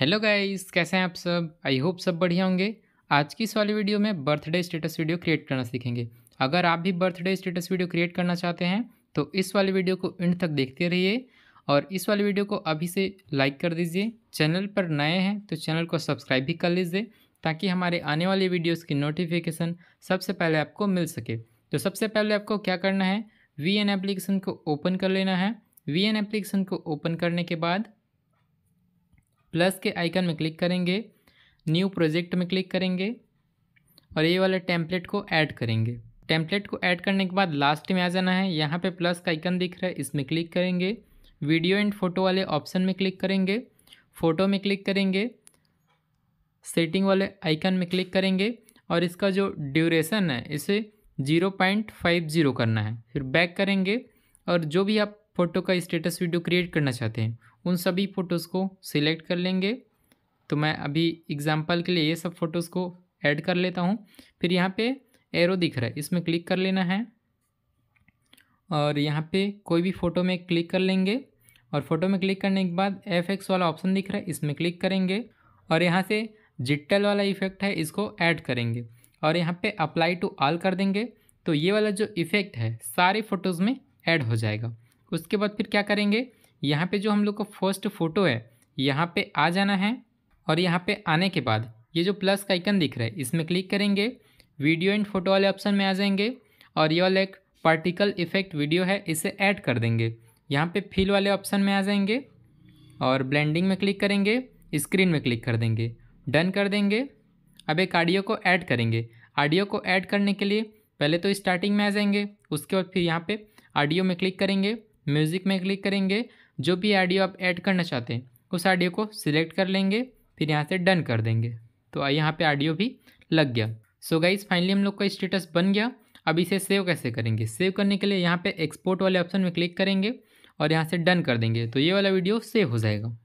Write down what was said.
hello guys कैसे हैं आप सब आई होप सब बढ़िया होंगे आज की इस वाली वीडियो में बर्थडे स्टेटस वीडियो क्रिएट करना सीखेंगे अगर आप भी बर्थडे स्टेटस वीडियो क्रिएट करना चाहते हैं तो इस वाली वीडियो को एंड तक देखते रहिए और इस वाली वीडियो को अभी से लाइक कर दीजिए चैनल पर नए हैं तो चैनल को सब्सक्राइब भी कर लीजिए ताकि हमारे आने वाली वीडियोज़ की नोटिफिकेशन सबसे पहले आपको मिल सके तो सबसे पहले आपको क्या करना है वी एन एप्लीकेशन को ओपन कर लेना है वी एन एप्लीकेशन को ओपन करने के बाद प्लस के आइकन में क्लिक करेंगे न्यू प्रोजेक्ट में क्लिक करेंगे और ये वाले टेम्पलेट को ऐड करेंगे टेम्पलेट को ऐड करने के बाद लास्ट में आ जाना है यहाँ पे प्लस का आइकन दिख रहा है इसमें क्लिक करेंगे वीडियो एंड फोटो वाले ऑप्शन में क्लिक करेंगे फ़ोटो में क्लिक करेंगे सेटिंग वाले आइकन में क्लिक करेंगे और इसका जो ड्यूरेशन है इसे ज़ीरो पॉइंट फाइव ज़ीरो करना है फिर बैक करेंगे और जो भी आप फ़ोटो का स्टेटस वीडियो क्रिएट करना चाहते हैं उन सभी फ़ोटोज़ को सिलेक्ट कर लेंगे तो मैं अभी एग्ज़ाम्पल के लिए ये सब फ़ोटोज़ को ऐड कर लेता हूँ फिर यहाँ पे एरो दिख रहा है इसमें क्लिक कर लेना है और यहाँ पे कोई भी फ़ोटो में क्लिक कर लेंगे और फ़ोटो में क्लिक करने के बाद एफ एक्स वाला ऑप्शन दिख रहा है इसमें क्लिक करेंगे और यहाँ से जिट्टल वाला इफेक्ट है इसको ऐड करेंगे और यहाँ पे अप्लाई टू ऑल कर देंगे तो ये वाला जो इफ़ेक्ट है सारे फ़ोटोज़ में ऐड हो जाएगा उसके बाद फिर क्या करेंगे यहाँ पे जो हम लोग का फर्स्ट फ़ोटो है यहाँ पे आ जाना है और यहाँ पे आने के बाद ये जो प्लस का आइकन दिख रहा है इसमें क्लिक करेंगे वीडियो एंड फोटो वाले ऑप्शन में आ जाएंगे और ये वाला एक पार्टिकल इफेक्ट वीडियो है इसे ऐड कर देंगे यहाँ पर फिल वाले ऑप्शन में आ जाएंगे और ब्लेंडिंग में क्लिक करेंगे स्क्रीन में क्लिक कर देंगे डन कर देंगे अब एक आडियो को ऐड करेंगे आडियो को ऐड करने के लिए पहले तो स्टार्टिंग में आ जाएंगे उसके बाद फिर यहाँ पे ऑडियो में क्लिक करेंगे म्यूज़िक में क्लिक करेंगे जो भी ऑडियो आप ऐड करना चाहते हैं उस ऑडियो को सिलेक्ट कर लेंगे फिर यहाँ से डन कर देंगे तो यहाँ पे ऑडियो भी लग गया सो गाइज फाइनली हम लोग का स्टेटस बन गया अब इसे सेव कैसे करेंगे सेव करने के लिए यहाँ पर एक्सपोर्ट वाले ऑप्शन में क्लिक करेंगे और यहाँ से डन कर देंगे तो ये वाला वीडियो सेव हो जाएगा